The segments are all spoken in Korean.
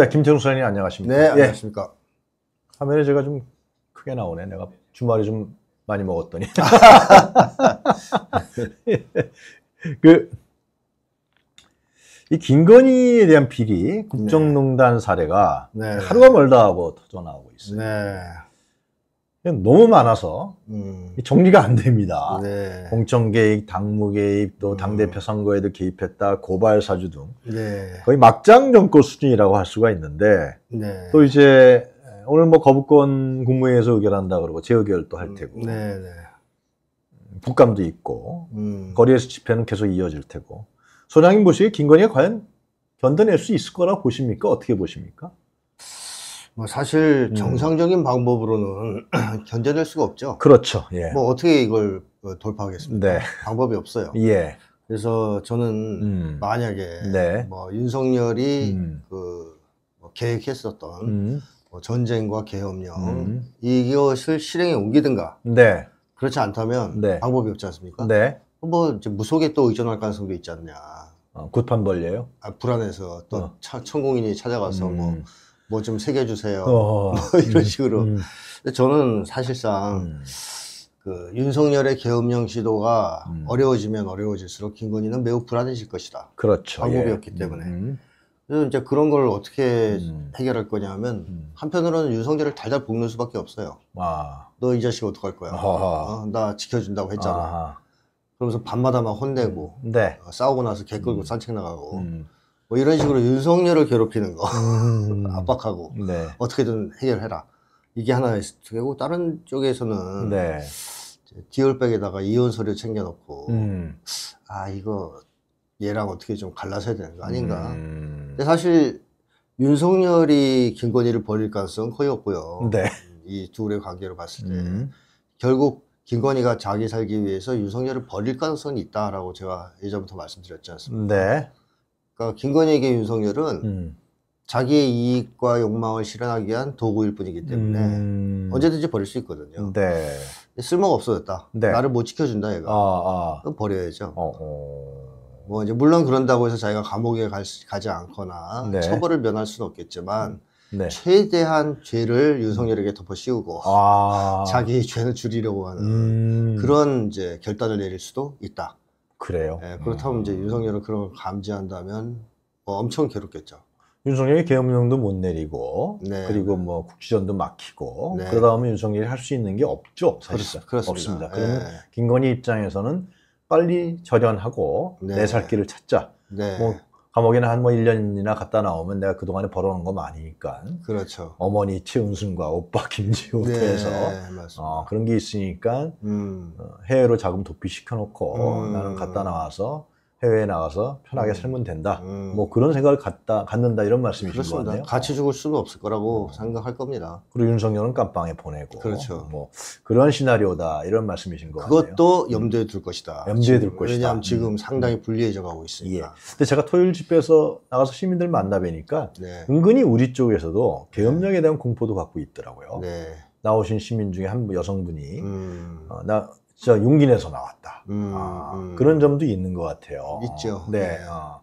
네, 김태훈 선생님 안녕하십니까? 네, 예. 안녕하십니까? 화면에 제가 좀 크게 나오네. 내가 주말에 좀 많이 먹었더니. 그, 이 김건희에 대한 비리, 국정농단 네. 사례가 네. 하루가 멀다 하고 터져나오고 있어요. 네. 너무 많아서 음. 정리가 안 됩니다. 네. 공청 개입, 당무 개입, 또 음. 당대표 선거에도 개입했다, 고발 사주 등 네. 거의 막장 정권 수준이라고 할 수가 있는데 네. 또 이제 오늘 뭐 거부권 국무회의에서 의결한다 그러고 재의결도 할 음. 테고 음. 네, 국감도 네. 있고 음. 거리에서 집회는 계속 이어질 테고 소장님 보시기에 김건희가 과연 견뎌낼 수 있을 거라 고 보십니까? 어떻게 보십니까? 뭐 사실 음. 정상적인 음. 방법으로는 견뎌낼 수가 없죠. 그렇죠. 예. 뭐 어떻게 이걸 어, 돌파하겠습니까? 네. 방법이 없어요. 예. 그래서 저는 음. 만약에 네. 뭐 윤석열이 음. 그 뭐 계획했었던 음. 뭐 전쟁과 계엄령 음. 이것을 실행에 옮기든가. 네. 그렇지 않다면 네. 방법이 없지 않습니까? 네. 뭐 이제 무속에 또 의존할 가능성도 있지 않냐. 어, 굿판벌려요? 아, 불안해서 또 어. 차, 천공인이 찾아가서 뭐. 뭐좀 새겨주세요. 어. 뭐 음, 이런 식으로. 음. 근데 저는 사실상 음. 그 윤석열의 계엄령 시도가 음. 어려워지면 어려워질수록 김건희는 매우 불안해질 것이다. 그렇죠. 방법이었기 예. 때문에. 음. 그래서 이제 그런 걸 어떻게 음. 해결할 거냐면 한편으로는 윤석열을 달달 볶는 수밖에 없어요. 아. 너이 자식 어떡할 거야? 어, 나 지켜준다고 했잖아. 아 그러면서 밤마다 막 혼내고 네. 어, 싸우고 나서 개 끌고 산책 나가고. 뭐 이런 식으로 윤석열을 괴롭히는 거 음. 압박하고 네. 어떻게든 해결해라 이게 하나의 스트고 다른 쪽에서는 네. 디올백에다가 이혼 서류 챙겨놓고 음. 아 이거 얘랑 어떻게 좀 갈라서야 되는 거 아닌가 음. 근데 사실 윤석열이 김건희를 버릴 가능성은 거의 없고요 네. 이 둘의 관계로 봤을 때 음. 결국 김건희가 자기 살기 위해서 윤석열을 버릴 가능성이 있다라고 제가 예전부터 말씀드렸지 않습니까? 네. 그러니까 김건희에게 윤석열은 음. 자기의 이익과 욕망을 실현하기 위한 도구일 뿐이기 때문에 음. 언제든지 버릴 수 있거든요. 네. 쓸모가 없어졌다. 네. 나를 못 지켜준다 얘가. 아, 아. 버려야죠. 어, 어. 뭐 이제 물론 그런다고 해서 자기가 감옥에 갈, 가지 않거나 네. 처벌을 면할 수는 없겠지만 네. 최대한 죄를 윤석열에게 덮어씌우고 아. 자기 죄는 줄이려고 하는 음. 그런 이제 결단을 내릴 수도 있다. 그래요. 예, 그렇다면 이제 윤석열은 그런 걸 감지한다면 뭐 엄청 괴롭겠죠. 윤석열이 계엄령도 못 내리고 네. 그리고 뭐 국지전도 막히고 네. 그러다 보면 윤석열이 할 수 있는 게 없죠 사실상 그렇, 없습니다. 그러면 네. 김건희 입장에서는 빨리 절연하고 네. 내살 길을 찾자. 네. 뭐 감옥에는 한뭐 1년이나 갔다 나오면 내가 그동안에 벌어놓은 거 많으니까. 그렇죠. 어머니 최은순과 오빠 김지호에서 네, 어, 그런 게 있으니까 음. 어, 해외로 자금 도피시켜놓고 음. 나는 갔다 나와서 해외에 나가서 편하게 음. 살면 된다. 음. 뭐 그런 생각을 갖다, 갖는다 이런 말씀이신 그렇습니다. 것 같네요. 같이 죽을 수는 없을 거라고 음. 생각할 겁니다. 그리고 윤석열은 깜방에 보내고. 그렇죠. 뭐 그런 시나리오다 이런 말씀이신 것 그것도 같네요. 그것도 음. 염두에 둘 것이다. 염두에 둘 것이다. 왜냐하면 지금 음. 상당히 음. 불리해져 가고 있습니다. 예. 근데 제가 토요일 집회에서 나가서 시민들 만나 뵈니까 네. 은근히 우리 쪽에서도 계엄령에 네. 대한 공포도 갖고 있더라고요. 네. 나오신 시민 중에 한 여성분이 어, 나 진짜 용기 내서 나왔다. 음, 아, 음. 그런 점도 있는 것 같아요. 있죠. 어, 네. 네. 어.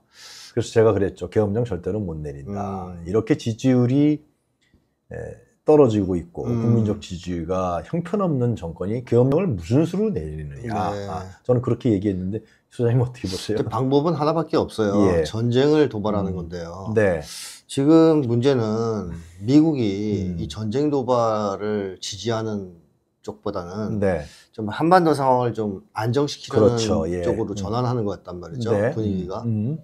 그래서 제가 그랬죠. 계엄령 절대로 못 내린다. 음. 이렇게 지지율이 에, 예, 떨어지고 있고 음. 국민적 지지가 형편없는 정권이 계엄령을 무슨 수로 내리느냐. 네. 아, 저는 그렇게 얘기했는데 소장님 어떻게 보세요? 그 방법은 하나밖에 없어요. 예. 전쟁을 도발하는 음. 건데요. 네. 지금 문제는 미국이 음. 이 전쟁 도발을 지지하는 쪽보다는 네. 좀 한반도 상황을 좀 안정시키려는 그렇죠. 예. 쪽으로 음. 전환하는 것 같단 말이죠. 네. 분위기가. 음. 음.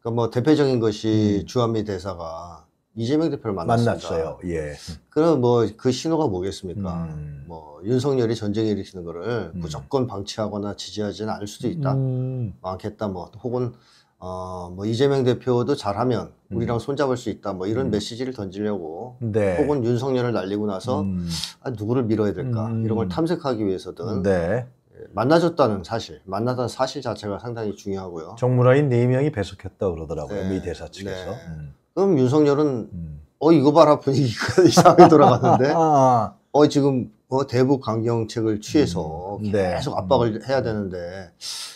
그러니까 뭐 대표적인 것이 주한미 대사가 이재명 대표를 만났습니다. 만났어요. 예. 그럼 뭐그 신호가 뭐겠습니까? 음. 뭐 윤석열이 전쟁 일으키는 거를 음. 무조건 방치하거나 지지하지는 않을 수도 있다. 음. 많겠다. 뭐 혹은 어, 뭐 이재명 대표도 잘하면 음. 우리랑 손잡을 수 있다 뭐 이런 음. 메시지를 던지려고 네. 혹은 윤석열을 날리고 나서 음. 아, 누구를 밀어야 될까 이런 걸 탐색하기 위해서든 네. 예, 만나줬다는 사실, 만나다는 사실 자체가 상당히 중요하고요. 정무라인 네 명이 배석했다 그러더라고요. 네. 미 대사 측에서. 네. 음. 그럼 윤석열은 음. 어 이거 봐라 분위기가 이상하게 돌아갔는데어 아. 지금 어, 대북 강경책을 취해서 음. 음. 계속 네. 압박을 음. 해야 되는데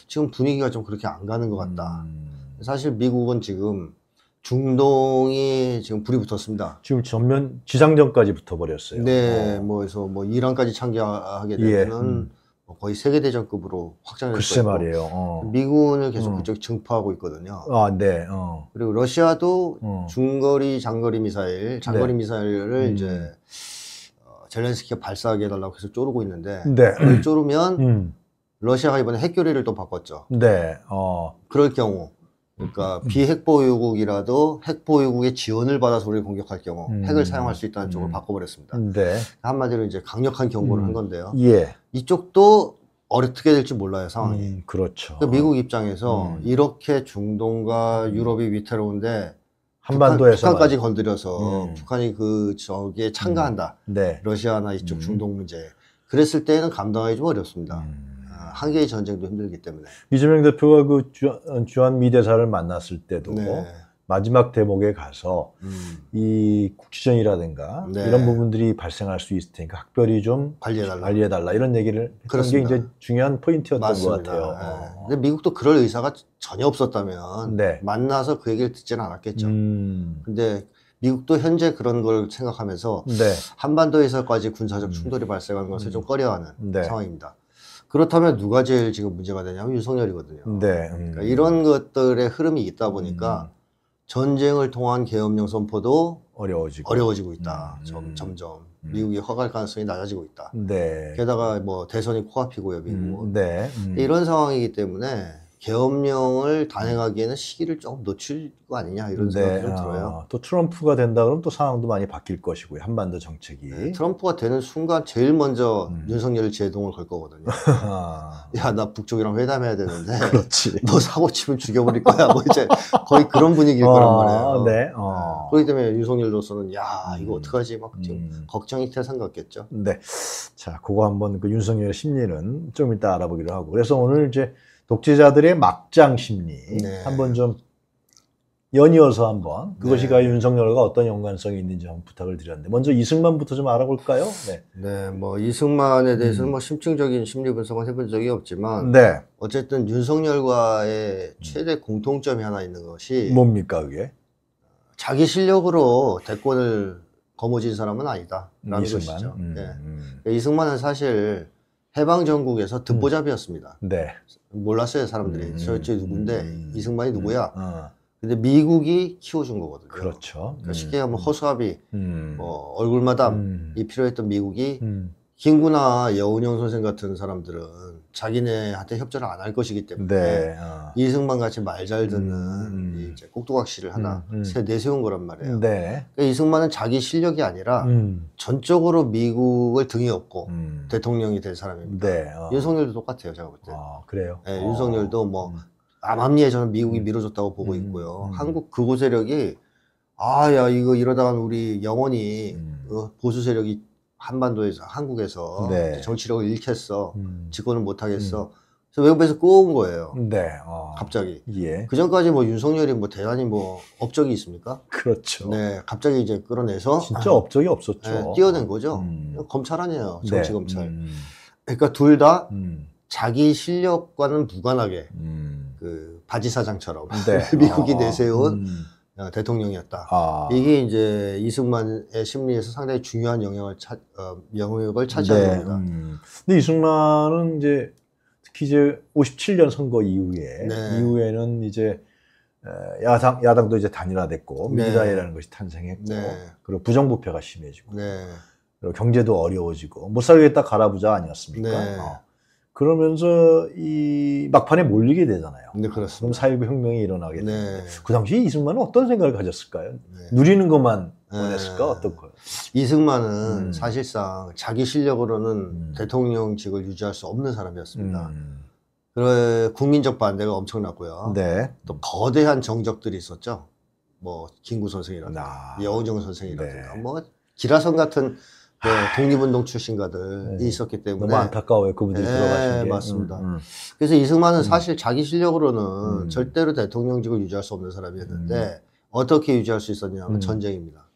지금 분위기가 좀 그렇게 안 가는 것 같다. 음. 사실 미국은 지금 중동이 지금 불이 붙었습니다. 지금 전면 지상전까지 붙어버렸어요. 네, 오. 어. 뭐 해서 뭐 이란까지 참가하게 되면 예. 음. 뭐 거의 세계 대전급으로 확장될 글쎄 거고 말이에요. 어. 미군을 계속 어. 음. 그쪽 증파하고 있거든요. 아, 네. 어. 그리고 러시아도 어. 중거리 장거리 미사일, 장거리 네. 미사일을 음. 이제 젤렌스키가 발사하게 해달라고 계속 쪼르고 있는데 네. 쪼르면 음. 러시아가 이번에 핵교리를 또 바꿨죠. 네. 어. 그럴 경우 그러니까 음. 비핵보유국이라도 핵보유국의 지원을 받아서 우리를 공격할 경우 음. 핵을 사용할 수 있다는 쪽으로 음. 바꿔버렸습니다. 네. 한마디로 이제 강력한 경고를 한 음. 건데요. 예. 이쪽도 어떻게 될지 몰라요 상황이. 그렇죠. 그러니까 미국 입장에서 이렇게 중동과 유럽이 위태로운데 한반도에서 북한, 까지 건드려서 음. 북한이 그 저기에 참가한다. 음. 네. 러시아나 이쪽 음. 중동 문제. 그랬을 때는 감당하기 좀 어렵습니다. 음. 아, 한계의 전쟁도 힘들기 때문에. 이재명 대표가 그 주한 미대사를 만났을 때도 네. 마지막 대목에 가서 음. 이 국지전이라든가 네. 이런 부분들이 발생할 수 있을 테니까 학별이 좀 관리해달라, 관리해달라 이런 얘기를 했런게 이제 중요한 포인트였던 맞습니다. 것 같아요. 네. 어. 근데 미국도 그럴 의사가 전혀 없었다면 네. 만나서 그 얘기를 듣지는 않았겠죠. 음. 근데 미국도 현재 그런 걸 생각하면서 네. 한반도에서까지 군사적 음. 충돌이 음. 발생하 것을 좀 꺼려하는 네. 상황입니다. 그렇다면 누가 제일 지금 문제가 되냐면 윤석열이거든요. 네. 그러니까 음. 이런 것들의 흐름이 있다 보니까 음. 전쟁을 통한 계엄령 선포도 어려워지고, 어려워지고 있다. 음. 점, 점 음. 미국이 허갈 가능성이 낮아지고 있다. 네. 게다가 뭐 대선이 코앞이고요, 미국. 음. 네. 음. 이런 상황이기 때문에 계엄령을 단행하기에는 시기를 조금 놓칠 거 아니냐 이런 네, 생각이 좀 아, 들어요. 또 트럼프가 된다 그러면 또 상황도 많이 바뀔 것이고요. 한반도 정책이. 네, 트럼프가 되는 순간 제일 먼저 음. 윤석열 제동을 걸 거거든요. 아. 야, 나 북쪽이랑 회담해야 되는데. 그렇지. 너 뭐 사고 치면 죽여버릴 거야. 뭐 이제 거의 그런 분위기일 어, 거란 말이에요. 네. 어. 네. 그렇기 때문에 윤석열로서는 야, 이거 음. 어떡하지? 막 지금 음. 걱정이 태산같겠죠. 네. 자, 그거 한번 그 윤석열의 심리는 좀 이따 알아보기로 하고. 그래서 오늘 이제 독재자들의 막장 심리 네. 한번 좀 연이어서 한번 그것이 네. 과연 윤석열과 어떤 연관성이 있는지 한번 부탁을 드렸는데 먼저 이승만부터 좀 알아볼까요? 네. 네, 뭐 이승만에 대해서는 음. 뭐 심층적인 심리 분석은 해본 적이 없지만 네. 어쨌든 윤석열과의 최대 음. 공통점이 하나 있는 것이 뭡니까 그게? 자기 실력으로 대권을 거머쥔 사람은 아니다 이승만? 것이죠. 음. 네. 음. 이승만은 사실 해방 전국에서 음. 듣보잡이었습니다. 네. 몰랐어요 사람들이. 음, 저저 누군데 음, 음, 이승만이 누구야? 음, 어. 근데 미국이 키워준 거거든요. 그렇죠. 그러니까 쉽게 하면 허수아비, 뭐 얼굴마담이 필요했던 미국이 김구나 여운형 선생 같은 사람들은 자기네한테 협조를 안 할 것이기 때문에 네. 어. 이승만 같이 말잘 음, 듣는 음, 음. 이제 꼭두각시를 하나 음, 새 음. 내세운 거란 말이에요. 네. 그러니까 이승만은 자기 실력이 아니라 음. 전적으로 미국을 등에 업고 대통령이 된 사람입니다. 네. 어. 윤석열도 똑같아요, 제가 볼 때. 어, 그래요. 네, 어. 윤석열도 뭐 암암리에 저는 미국이 밀어줬다고 보고 있고요. 한국 극우 세력이 아야 이거 이러다가 우리 영원히 어, 보수 세력이 한반도에서 한국에서 네. 정치력을 잃겠어 음. 집권을 못하겠어 음. 그래서 외국에서 꼬운 거예요 네. 어. 갑자기 예. 그 전까지 뭐 윤석열이 뭐 대단히 뭐 업적이 있습니까 그렇죠 네 갑자기 이제 끌어내서 진짜 아. 업적이 없었죠 네, 뛰어낸 거죠 음. 검찰 아니에요 네. 정치 검찰 음. 그러니까 둘 다 자기 실력과는 무관하게 음. 그 바지 사장처럼 네. 미국이 어. 내세운 음. 어, 대통령이었다. 아. 이게 이제 이승만의 심리에서 상당히 중요한 영향을 차, 어, 영역을 차지하 네, 겁니다. 음. 근데 이승만은 이제 특히 이제 57년 선거 이후에 네. 이후에는 이제 어, 야당 야당도 이제 단일화됐고 네. 민주당이라는 것이 탄생했고 네. 그리고 부정부패가 심해지고 네. 그리고 경제도 어려워지고 못 살겠다 갈아부자 아니었습니까? 네. 어. 그러면서 이 막판에 몰리게 되잖아요. 네, 그렇습니다. 그럼 사회부 혁명이 일어나게 네. 되는데 그당시 이승만은 어떤 생각을 가졌을까요? 네. 누리는 것만 네. 원했을까 네. 어떨까요? 이승만은 음. 사실상 자기 실력으로는 음. 대통령직을 유지할 수 없는 사람이었습니다. 음. 그래 국민적 반대가 엄청났고요. 네. 또 거대한 정적들이 있었죠. 뭐 김구 선생이라든가 아. 여우정 선생이라든가 네. 뭐 기라성 같은 네, 독립운동 출신가들이 네. 있었기 때문에 너무 안타까워요 그분들이 네, 들어가신 게 맞습니다. 음, 음. 그래서 이승만은 음. 사실 자기 실력으로는 음. 절대로 대통령직을 유지할 수 없는 사람이었는데 음. 어떻게 유지할 수 있었냐면 음. 전쟁입니다.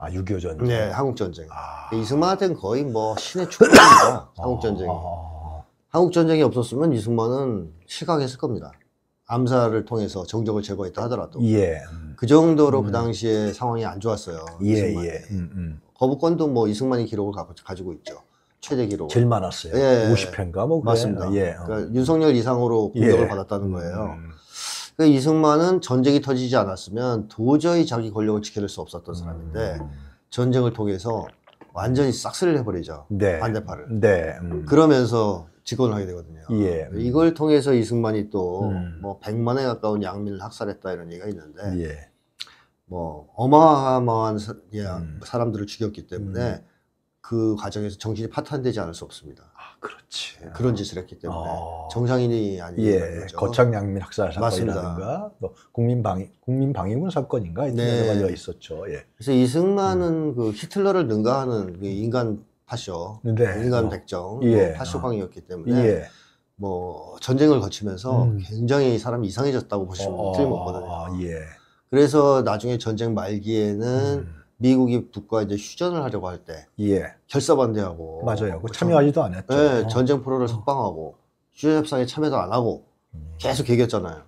아6.25 전쟁. 네, 한국 전쟁. 아. 이승만한테는 거의 뭐 신의 축복입니다. 한국 전쟁이. 아. 한국 전쟁이 아. 없었으면 이승만은 시각했을 겁니다. 암살을 통해서 정적을 제거했다 하더라도 예. 그 정도로 그 당시에 상황이 안 좋았어요. 예, 이승만이. 예. 거부권도 뭐 이승만이 기록을 가지고 있죠. 최대 기록. 제일 많았어요. 예, 5 0회가뭐 그래. 맞습니다. 예. 그러니까 윤석열 이상으로 공격을 예. 받았다는 거예요. 음. 그러니까 이승만은 전쟁이 터지지 않았으면 도저히 자기 권력을 지켜낼 수 없었던 사람인데 음. 전쟁을 통해서 완전히 싹쓸이를 해버리죠. 네. 반대파를. 네. 음. 그러면서 집권을 하게 되거든요. 예. 이걸 통해서 이승만이 또뭐 음. 100만에 뭐 가까운 양민을 학살했다 이런 얘기가 있는데 예. 뭐 어마어마한 사, 예, 음. 사람들을 죽였기 때문에 음. 그 과정에서 정신이 파탄되지 않을 수 없습니다. 아, 그렇지. 예, 그런 짓을 했기 때문에 어. 정상인이 아니죠. 예, 거창양민 학살 사건이가또 뭐 국민 방위 국민 방위군 사건인가 이런 네. 가지 있었죠. 예. 그래서 이승만은 음. 그 히틀러를 능가하는 그 인간 파쇼, 네. 인간 어. 백정, 예. 뭐 파쇼광이었기 때문에 예. 뭐 전쟁을 거치면서 음. 굉장히 사람이 이상해졌다고 보시면 어. 틀림없거든요. 어, 예. 그래서 나중에 전쟁 말기에는 음. 미국이 북과 이제 휴전을 하려고 할때 예. 결사 반대하고 맞아요. 그 참여하지도 않았죠. 네, 어. 전쟁 포로를 어. 석방하고 휴전 협상에 참여도 안 하고 음. 계속 개겼잖아요.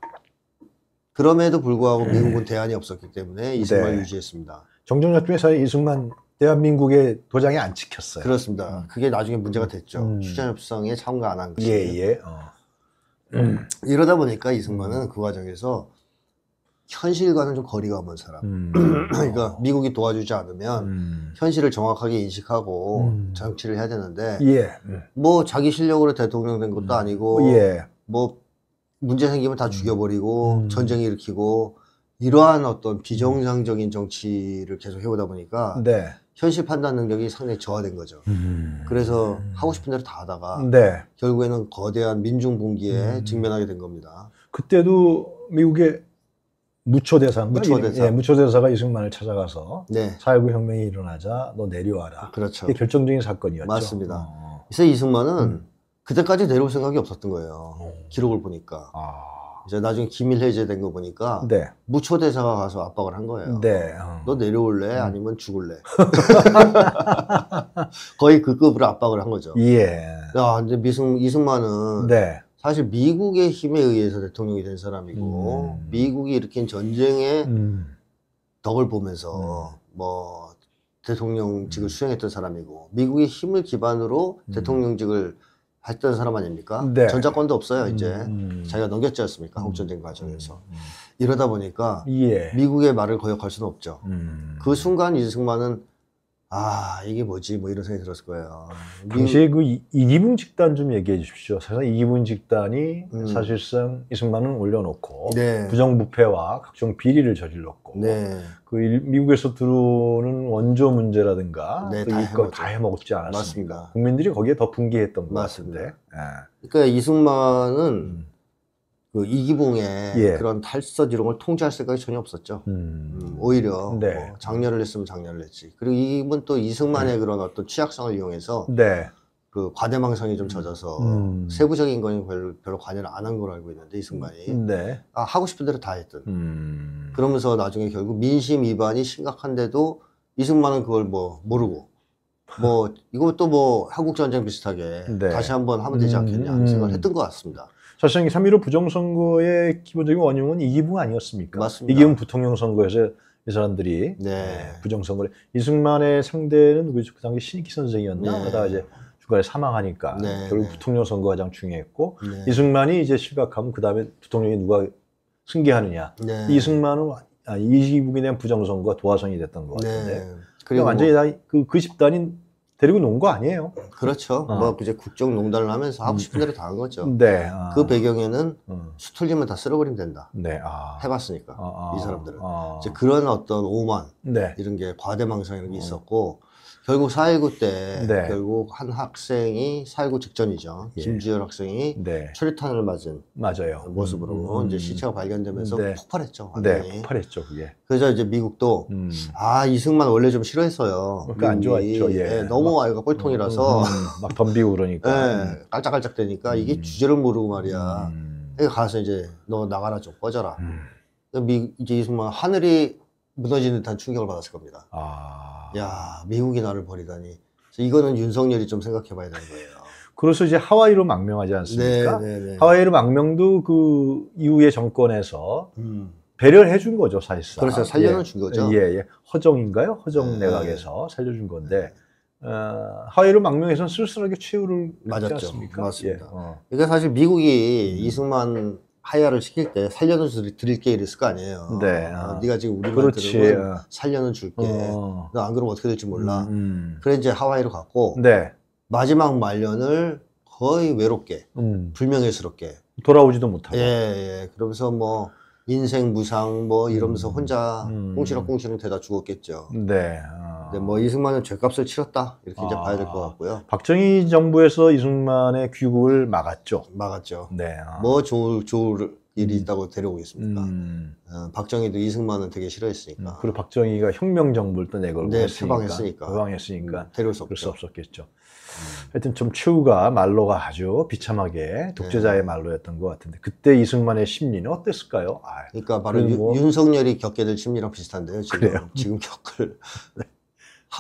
그럼에도 불구하고 네. 미국은 네. 대안이 없었기 때문에 이승만 네. 유지했습니다. 정종혁중에서 이승만 대한민국의 도장이 안 찍혔어요. 그렇습니다. 음. 그게 나중에 문제가 됐죠. 음. 휴전협상에 참가 안 한 거죠. 예예. 어. 음. 음. 이러다 보니까 이승만은 음. 그 과정에서 현실과는 좀 거리가 먼 사람. 음. 그러니까 미국이 도와주지 않으면 음. 현실을 정확하게 인식하고 음. 정치를 해야 되는데 예. 예. 뭐 자기 실력으로 대통령 된 것도 음. 아니고 어, 예. 뭐 문제 생기면 다 음. 죽여버리고 음. 전쟁 일으키고 이러한 어떤 비정상적인 정치를 계속 해오다 보니까 네. 현실 판단 능력이 상당히 저하된 거죠. 그래서 하고 싶은 대로 다 하다가 네. 결국에는 거대한 민중 분기에 직면하게 된 겁니다. 그때도 미국의 무초대사 뭐 무초대사 예, 무초대사가 이승만을 찾아가서 네. 4.19 혁명이 일어나자 너 내려와라. 그렇죠. 이 결정적인 사건이었죠. 맞습니다. 어. 이제 이승만은 음. 그때까지 내려올 생각이 없었던 거예요. 음. 기록을 보니까. 아. 이제 나중에 기밀 해제된 거 보니까 네. 무초대사가 가서 압박을 한 거예요. 네. 어. 너 내려올래 음. 아니면 죽을래. 거의 그 급으로 압박을 한 거죠. 예. 야, 이제 미승 이승만은 네. 사실 미국의 힘에 의해서 대통령이 된 사람이고 음. 미국이 일으킨 전쟁의 음. 덕을 보면서 네. 뭐 대통령직을 음. 수행했던 사람이고 미국의 힘을 기반으로 음. 대통령직을 했던 사람 아닙니까? 네. 전작권도 없어요 이제 음. 자기가 넘겼지 않습니까? 한국 전쟁 과정에서 음. 이러다 보니까 예. 미국의 말을 거역할 수는 없죠. 음. 그 순간 이승만은 아 이게 뭐지 뭐 이런 생각이 들었을 거예요. 음. 당시에 그 이- 이기붕 집단 좀 얘기해 주십시오. 사실 이기붕 집단이 음. 사실상 이승만은 올려놓고 네. 부정부패와 각종 비리를 저질렀고 네. 그 일- 미국에서 들어오는 원조 문제라든가 네, 또다 이거 다 해먹었지 않았습니까? 맞습니다. 국민들이 거기에 더 분개했던 것 맞습니다. 같은데. 예. 그러니까 이승만은 음. 그이기봉의 예. 그런 탈서 이런 걸 통제할 생각이 전혀 없었죠. 음. 음, 오히려 뭐 네. 뭐 장렬을 했으면 장렬을 했지. 그리고 이분 또 이승만의 음. 그런 어떤 취약성을 이용해서 네. 그 과대망상이 좀 젖어서 음. 음. 세부적인 건 별로, 별로 관여를 안 한 걸로 알고 있는데 이승만이 음. 네. 아, 하고 싶은 대로 다 했던. 그러면서 나중에 결국 민심 위반이 심각한데도 이승만은 그걸 뭐 모르고 뭐 이것도 뭐 한국 전쟁 비슷하게 네. 다시 한번 하면 되지 않겠냐 는 생각을 했던 것 같습니다. 사실상 3.15 부정선거의 기본적인 원흉은 이기붕 아니었습니까? 맞습니다. 이기붕 부통령 선거에서 이 사람들이 네. 네 부정선거를 이승만의 상대는 누구그 당시 신익희 선생이었나? 네. 그러다가 이제 주간에 사망하니까 네. 결국 부통령 선거가 가장 중요했고 네. 이승만이 이제 실각하면 그 다음에 부통령이 누가 승계하느냐? 네. 이승만은 아, 이기붕에 대한 부정선거가 도화선이 됐던 것 같은데 그러니까 그리고 완전히 다그 그 집단인 데리고 논 거 아니에요. 그렇죠. 어. 뭐 이제 국정농단을 하면서 하고 음. 싶은 대로 다 한 거죠. 네. 아. 그 배경에는 음. 수틀리면 다 쓸어버리면 된다. 네. 아. 해봤으니까 아. 아. 이 사람들은 아. 이제 그런 어떤 오만 네. 이런 게 과대망상 이런 게 어. 있었고 결국 4.19때 네. 결국 한 학생이 4.19 직전이죠. 예. 김주열 학생이 네. 초리탄을 맞은 맞아요. 모습으로 음, 음, 이제 시체가 발견되면서 네. 폭발했죠. 완전히. 네, 폭발했죠. 예. 그래서 이제 미국도 음. 아 이승만 원래 좀 싫어했어요. 그러니까 안 좋아했죠. 예. 네, 너무 아이가 꼴통이라서 음, 음, 음. 막 덤비고 그러니까 네, 깔짝깔짝 되니까 이게 주제를 모르고 말이야. 음. 그러니까 가서 이제 너 나가라 좀 꺼져라. 그 미, 이제 이승만 하늘이 무너지는 듯한 충격을 받았을 겁니다. 아. 야, 미국이 나를 버리다니. 이거는 윤석열이 좀 생각해 봐야 되는 거예요. 그래서 이제 하와이로 망명하지 않습니까? 네네네. 네, 네. 하와이로 망명도 그 이후의 정권에서 음. 배려 해준 거죠, 사실상. 그래서 그렇죠. 살려는 예. 거죠. 예, 예. 허정인가요? 허정 네. 내각에서 살려준 건데. 네. 어, 하이로 망명에선 쓸쓸하게 최후를 맞았죠. 않습니까? 맞습니다. 예. 어. 그러니까 사실 미국이 음. 이승만 하야를 시킬 때 살려는 드릴게 이랬을 거 아니에요. 네. 어, 아, 네가 지금 우리말 들으면 어. 살려는 줄게. 어. 안 그러면 어떻게 될지 몰라. 음, 음. 그래 이제 하와이로 갔고 네. 마지막 말년을 거의 외롭게 음. 불명예스럽게 돌아오지도 못하고. 예, 예. 그러면서 뭐 인생 무상 뭐 이러면서 음, 혼자 음. 꽁시렁꽁시렁 대다 죽었겠죠. 네. 아. 네, 뭐 이승만은 죄값을 치렀다 이렇게 이제 봐야 될것 아. 같고요. 박정희 정부에서 이승만의 귀국을 막았죠. 막았죠. 네. 아. 뭐 좋을 좋을 일이 음. 있다고 데려오고 있습니다. 음. 어, 박정희도 이승만은 되게 싫어했으니까. 음, 그리고 박정희가 혁명 정부를 또 내걸고 네, 패방했으니까. 패방했으니까. 음, 데려올 수, 수 없었겠죠. 음. 하여튼 좀 최후가 말로가 아주 비참하게 독재자의 네. 말로였던 것 같은데 그때 이승만의 심리는 어땠을까요? 아, 그러니까 바로 뭐... 윤석열이 겪게 될 심리랑 비슷한데요. 지금 그래요? 지금 겪을 네.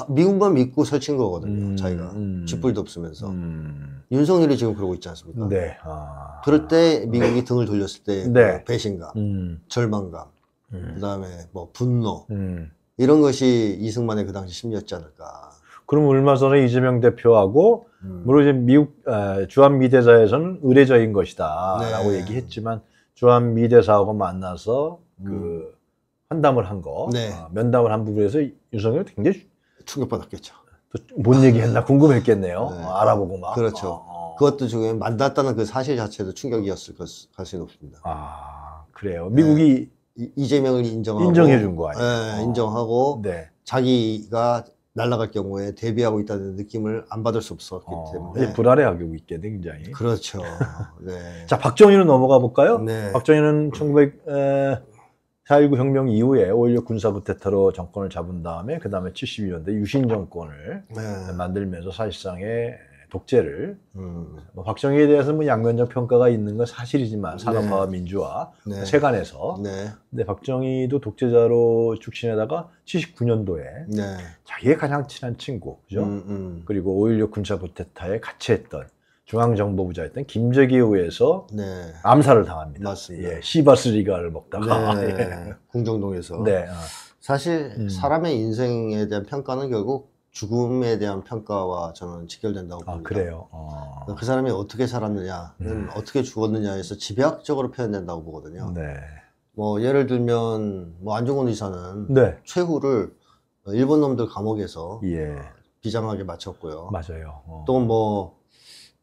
미군만 믿고 설친 거거든요. 음, 자기가 음, 쥐뿔도 없으면서 음. 윤석열이 지금 그러고 있지 않습니까? 네. 아. 그럴 때 미국이 네. 등을 돌렸을 때 네. 그 배신감, 음. 절망감, 음. 그다음에 뭐 분노 음. 이런 것이 이승만의 그 당시 심리였지 않을까. 그럼 얼마 전에 이재명 대표하고 물론 이제 미국 에, 아, 주한 미대사에서는 의례자인 것이다라고 네. 얘기했지만 주한 미대사하고 만나서 그. 환담을 한 거, 네. 아, 면담을 한 부분에서 윤석열 굉장히 충격받았겠죠. 뭔 얘기 했나 궁금했겠네요. 네. 어, 알아보고 막. 그렇죠. 어, 어. 그것도 중에 만났다는 그 사실 자체도 충격이었을 가능성이 높습니다. 아, 그래요. 미국이 네. 이재명을 인정하고. 인정해준 거예요 네, 어. 인정하고. 네. 자기가 날아갈 경우에 대비하고 있다는 느낌을 안 받을 수 없었기 어, 때문에. 불안해하고 있게 굉장히. 그렇죠. 네. 자, 박정희는 넘어가 볼까요? 네. 박정희는 1900, 에, 4.19 혁명 이후에 5.16군사부테타로 정권을 잡은 다음에 그 다음에 72년대 유신 정권을 네. 만들면서 사실상의 독재를 음. 뭐 박정희에 대해서는 뭐 양면적 평가가 있는 건 사실이지만 산업화와 네. 민주화 네. 세간에서 네. 근데 박정희도 독재자로 죽신에다가 79년도에 자기의 가장 친한 친구 그죠 음, 음. 그리고 5.16 군사 부테타에 같이 했던 중앙정보부자였던 김재기호에서 네. 암살을 당합니다. 맞습니다. 예, 시바스리가를 먹다가 네. 예. 궁정동에서. 네. 어. 사실 음. 사람의 인생에 대한 평가는 결국 죽음에 대한 평가와 저는 직결된다고 아, 봅니다. 아, 그래요. 어. 그러니까 그 사람이 어떻게 살았느냐, 음. 어떻게 죽었느냐에서 지배적으로 표현된다고 보거든요. 네. 뭐 예를 들면 뭐 안중근 의사는 네. 최후를 일본 놈들 감옥에서 예. 비장하게 마쳤고요. 맞아요. 어. 또뭐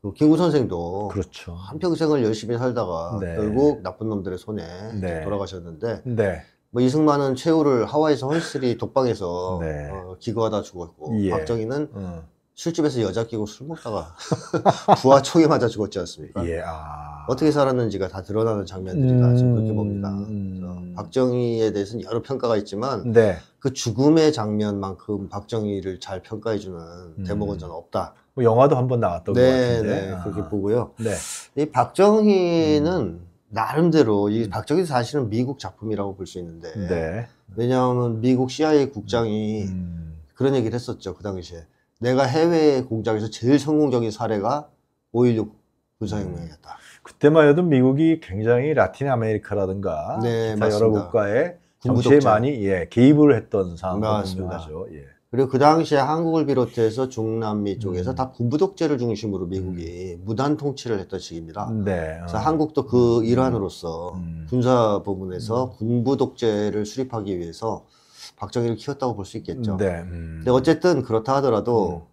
그 김구 선생도 그렇죠. 한평생을 열심히 살다가 네. 결국 나쁜 놈들의 손에 네. 돌아가셨는데 네. 뭐 이승만은 최후를 하와이에서 헐스리 독방에서 네. 어, 기거하다 죽었고 예. 박정희는 음. 술집에서 여자 끼고 술 먹다가 부하 총에 맞아 죽었지 않습니까? 예, 아... 어떻게 살았는지가 다 드러나는 장면들이 다 음... 지금 그렇게 봅니다. 음. 박정희에 대해서는 여러 평가가 있지만 네. 그 죽음의 장면만큼 박정희를 잘 평가해주는 음. 대목은 저는 없다. 뭐 영화도 한 번 나왔던 네, 것 같은데 네, 아... 그렇게 보고요. 네. 이 박정희는 음. 나름대로 이 박정희 사실은 미국 작품이라고 볼 수 있는데 네. 왜냐하면 미국 CIA 국장이 그런 얘기를 했었죠 그 당시에. 내가 해외 공장에서 제일 성공적인 사례가 5.16 군사혁명이었다. 음. 그때만 해도 미국이 굉장히 라틴 아메리카라든가 네, 맞습니다. 여러 국가에 군부제 많이 예, 개입을 했던 상황이었죠 예. 그리고 그 당시에 한국을 비롯해서 중남미 쪽에서 음. 다 군부 독재를 중심으로 미국이 음. 무단 통치를 했던 시기입니다. 음. 네. 그래서 어. 한국도 그 음. 일환으로서 음. 군사 부분에서 군부 독재를 수립하기 위해서 박정희를 키웠다고 볼 수 있겠죠. 네. 음. 근데 어쨌든 그렇다 하더라도 음.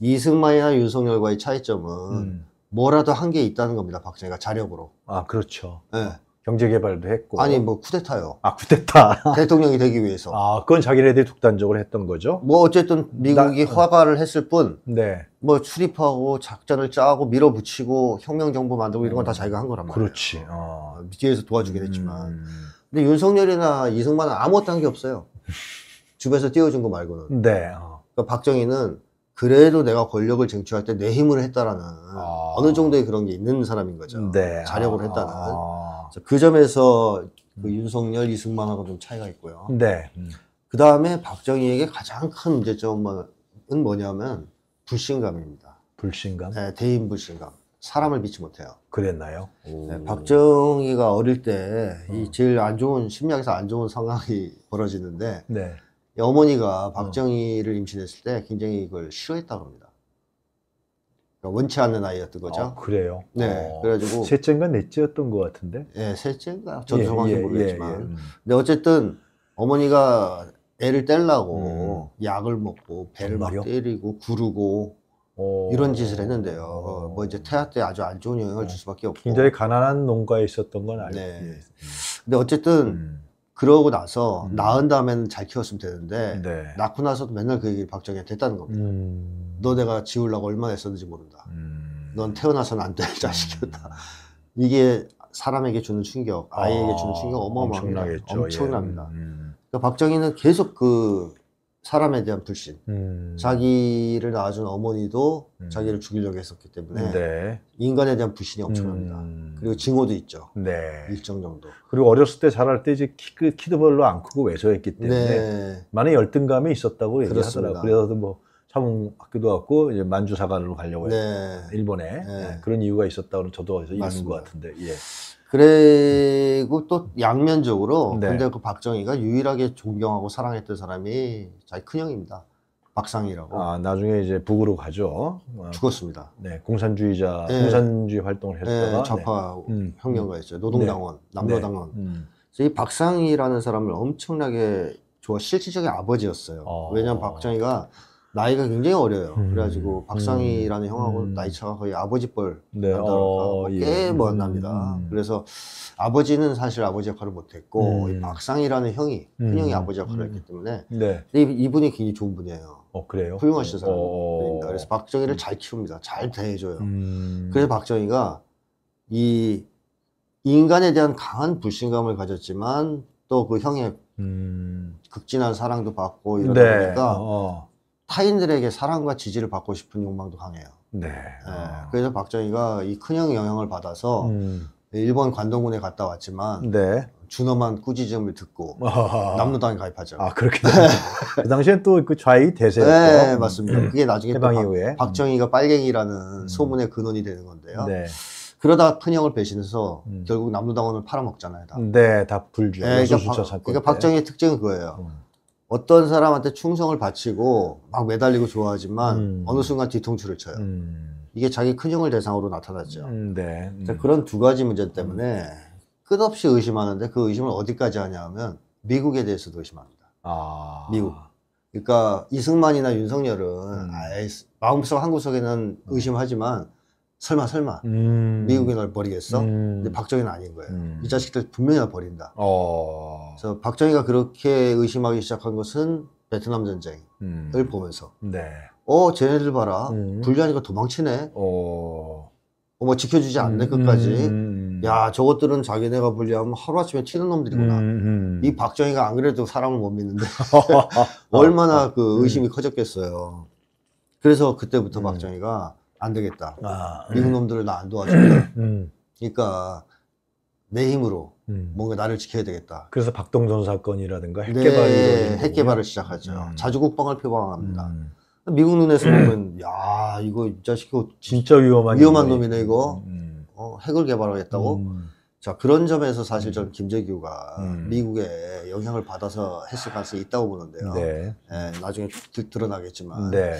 이승만이나 윤석열과의 차이점은 음. 뭐라도 한 게 있다는 겁니다. 박정희가 자력으로. 아 그렇죠. 네. 예. 경제 개발도 했고. 아니 뭐 쿠데타요. 아 쿠데타. 대통령이 되기 위해서. 아 그건 자기네들이 독단적으로 했던 거죠. 뭐 어쨌든 미국이 나, 허가를 어. 했을 뿐. 네. 뭐 출입하고 작전을 짜고 밀어붙이고 혁명 정부 만들고 이런 건다 음. 자기가 한 거란 말이에요. 그렇지. 어. 뒤에서 도와주긴 했지만. 음. 근데 윤석열이나 이승만은 아무것도 한 게 없어요. 주변에서 띄워준 거 말고는. 네. 어. 그러니까 박정희는 그래도 내가 권력을 쟁취할 때 내힘으 했다라는 아. 어느 정도의 그런 게 있는 사람인 거죠. 네. 자력으로 아. 했다는. 아. 그 점에서 그 음. 윤석열, 이승만하고 좀 차이가 있고요. 네. 음. 그 다음에 박정희에게 가장 큰 문제점은 뭐냐면 불신감입니다. 불신감? 네, 대인 불신감. 사람을 믿지 못해요. 그랬나요? 네, 박정희가 어릴 때이 음. 제일 안 좋은 심리학에서 안 좋은 상황이 벌어지는데 네. 어머니가 어. 박정희를 임신했을 때 굉장히 이걸 싫어했다고 합니다. 그러니까 원치 않는 아이였던 아, 거죠. 아, 그래요? 네. 어. 그래가지고 셋째인가 넷째였던 것 같은데. 네, 셋째인가 저도 예, 정확히 예, 예, 모르겠지만. 예, 음. 근데 어쨌든 어머니가 애를 떼려고 음. 약을 먹고 배를 정말요? 막 때리고 구르고 오. 어. 이런 짓을 했는데요. 오. 어. 뭐 이제 태아 때 아주 안 좋은 영향을 네. 줄 수밖에 없고. 굉장히 가난한 농가에 있었던 건 알고. 네. 근데 어쨌든 음. 그러고 나서 음. 낳은 다음에는 잘 키웠으면 되는데 네. 낳고 나서도 맨날 그 얘기 박정희한테 했다는 겁니다. 음. 너 내가 지우려고 얼마나 했었는지 모른다. 음. 넌 태어나서는 안될 음. 자식이었다. 이게 사람에게 주는 충격, 아이에게 주는 아, 충격 어마어마합니다. 엄청나겠죠. 엄청납니다. 예. 음. 그러니까 박정희는 계속 그 사람에 대한 불신. 음. 자기를 낳아준 어머니도 음. 자기를 죽이려고 했었기 때문에 네. 인간에 대한 불신이 엄청납니다. 음. 그리고 징후도 있죠. 네. 일정 정도. 그리고 어렸을 때 자랄 때 이제 키, 키도 별로 안 크고 외소했기 때문에 네. 많은 열등감이 있었다고 얘기하더라고요. 그래서 뭐 차봉 학교도 갔고 이제 만주 사관으로 가려고 네. 일본에 네. 네. 그런 이유가 있었다고는 저도 그래서 읽는 것 같은데. 예. 그리고 또 양면적으로 네. 근데 그 박정희가 유일하게 존경하고 사랑했던 사람이 자기 큰형입니다. 박상이라고. 아 나중에 이제 북으로 가죠. 어. 죽었습니다. 네, 공산주의자, 네. 공산주의 활동을 네, 했다가 네, 좌파 네. 음. 혁명가였죠. 노동당원, 네. 남로당원. 네. 음. 그래서 이 박상이라는 사람을 엄청나게 좋아 실질적인 아버지였어요. 어. 아. 왜냐하면 박정희가 나이가 굉장히 어려요. 음. 그래가지고 박상희라는 음. 형하고 음. 나이 차가 거의 아버지뻘 네. 어, 꽤먼 예. 납니다. 음, 그래서 아버지는 사실 아버지 역할을 못했고 박상희라는 형이 큰 형이 아버지 역할을 했기 때문에 네. 이분이 굉장히 좋은 분이에요. 어, 그래요? 훌륭하신 어, 사람입니다. 어, 어. 그러니까 그래서 박정희를 잘 키웁니다. 잘 대해줘요. 그래서 박정희가 이 인간에 대한 강한 불신감을 가졌지만 또 그 형의 음... 극진한 사랑도 받고 이러다 네. 보니까 어. 타인들에게 사랑과 지지를 받고 싶은 욕망도 강해요. 네. 아. 그래서 박정희가 이 큰형 영향을 받아서 음. 일본 관동군에 갔다 왔지만 네. 준엄한 꾸짖음을 듣고 남로당에 가입하죠. 아 그렇게 그 당시엔 또그 좌익 대세였고. 네 맞습니다. 음. 그게 나중에 해방 이후에 박, 정희가 빨갱이라는 음. 소문의 근원이 되는 건데요. 네. 그러다 큰형을 배신해서 음. 결국 남로당원을 팔아먹잖아요. 다. 음, 네, 다 불주. 네, 그러니까, 박, 그러니까 박정희의 특징은 그거예요. 음. 어떤 사람한테 충성을 바치고 막 매달리고 좋아하지만 음. 어느 순간 뒤통수를 쳐요. 음. 이게 자기 큰형을 대상으로 나타났죠. 음, 네. 음. 그런 두 가지 문제 때문에 끝없이 의심하는데 그 의심을 어디까지 하냐면 하 미국에 대해서도 의심합니다. 아. 미국. 그러니까 이승만이나 윤석열은 음. 아예 마음속 한 구석에는 음. 의심하지만 설마 설마 음. 미국이 널 버리겠어? 음. 근데 박정희는 아닌 거예요. 음. 이 자식들 분명히 널 버린다. 어. 그래서 박정희가 그렇게 의심하기 시작한 것은 베트남 전쟁을 음. 보면서 네. 어 쟤네들 봐라 음. 불리하니까 도망치네. 어. 어. 뭐 지켜주지 않네 음. 끝까지. 야 저것들은 자기네가 불리하면 하루아침에 튀는 놈들이구나. 이 박정희가 안 그래도 사람을 못 믿는데 얼마나 그 의심이 커졌겠어요. 그래서 그때부터 박정희가 안 되겠다. 아, 예. 미국 놈들을 나 안 도와준다. 음. 그러니까 내 힘으로 음. 뭔가 나를 지켜야 되겠다. 그래서 박동선 사건이라든가 핵개발 네, 핵개발을 시작하죠. 음. 자주국방을 표방합니다. 음. 미국 눈에서 음. 보면 야 이거 자식 이 진짜 위험한 위험한 놈이네, 놈이네 이거 음, 음. 어, 핵을 개발하겠다고. 자 그런 점에서 사실 저는 김재규가 미국의 영향을 받아서 했을 가능성이 있다고 보는데요. 네. 네 나중에 드러나겠지만. 네.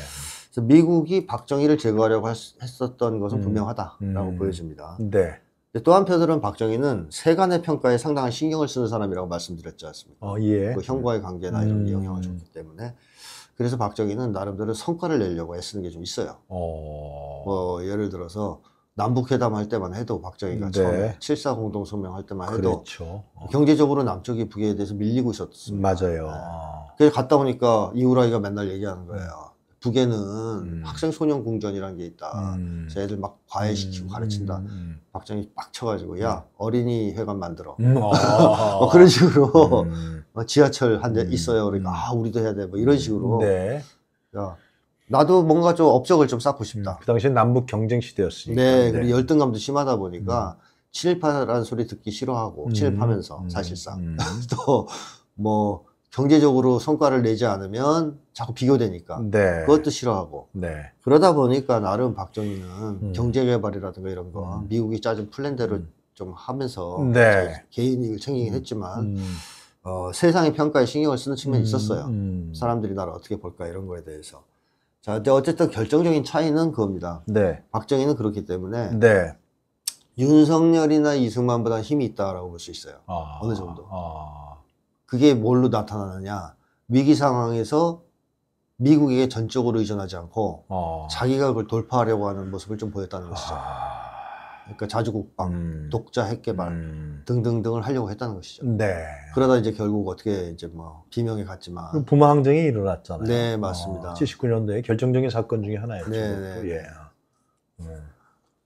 그래서 미국이 박정희를 제거하려고 했었던 것은 음. 분명하다라고 음. 보여집니다. 네. 또 한편으로는 박정희는 세간의 평가에 상당한 신경을 쓰는 사람이라고 말씀드렸지 않습니까? 어, 예. 그 형과의 관계나 이런 게 음. 영향을 줬기 때문에 그래서 박정희는 나름대로 성과를 내려고 애쓰는 게 좀 있어요. 어... 뭐 예를 들어서 남북회담 할 때만 해도 박정희가 네. 처음에 7사 공동성명 할 때만 해도 그렇죠. 어. 경제적으로 남쪽이 북에 대해서 밀리고 있었습니다. 맞아요. 네. 아. 그래서 갔다 오니까 이우라이가 맨날 얘기하는 거예요. 북에는 음. 학생 소년 궁전이라는 게 있다. 음. 그래서 애들 막 과외시키고 음. 가르친다. 음. 박정희 빡쳐가지고 야 어린이 회관 만들어. 아. 뭐 그런 식으로 음. 지하철 한 대 있어요. 그러니까 아 우리도 해야 돼. 뭐 이런 식으로. 네. 야 나도 뭔가 좀 업적을 좀 쌓고 싶다. 그 당시엔 남북 경쟁 시대였으니까. 네, 네. 그리고 열등감도 심하다 보니까 친일파라는 소리 듣기 싫어하고 친일파면서 사실상 또 뭐. 경제적으로 성과를 내지 않으면 자꾸 비교되니까 네. 그것도 싫어하고 네. 그러다 보니까 나름 박정희는 음. 경제개발이라든가 이런 거 음. 미국이 짜준 플랜대로 음. 좀 하면서 네. 개인 이익을 챙기긴 했지만 음. 어, 세상의 평가에 신경을 쓰는 측면이 음. 있었어요 음. 사람들이 나를 어떻게 볼까 이런 거에 대해서 자 근데 어쨌든 결정적인 차이는 그겁니다 네. 박정희는 그렇기 때문에 네. 윤석열이나 이승만보다 힘이 있다라고 볼 수 있어요 아, 어느 정도 아. 그게 뭘로 나타나느냐. 위기 상황에서 미국에게 전적으로 의존하지 않고 어. 자기가 그걸 돌파하려고 하는 모습을 좀 보였다는 아. 것이죠. 아. 그러니까 자주국방, 음. 독자 핵개발 음. 등등등을 하려고 했다는 것이죠. 네. 그러다 이제 결국 어떻게 이제 뭐비명에 갔지만 그 부마 항쟁이 일어났잖아요. 네, 맞습니다. 어, 아, 79년도에 결정적인 사건 중에 하나였죠. 네, 네. 예. 음.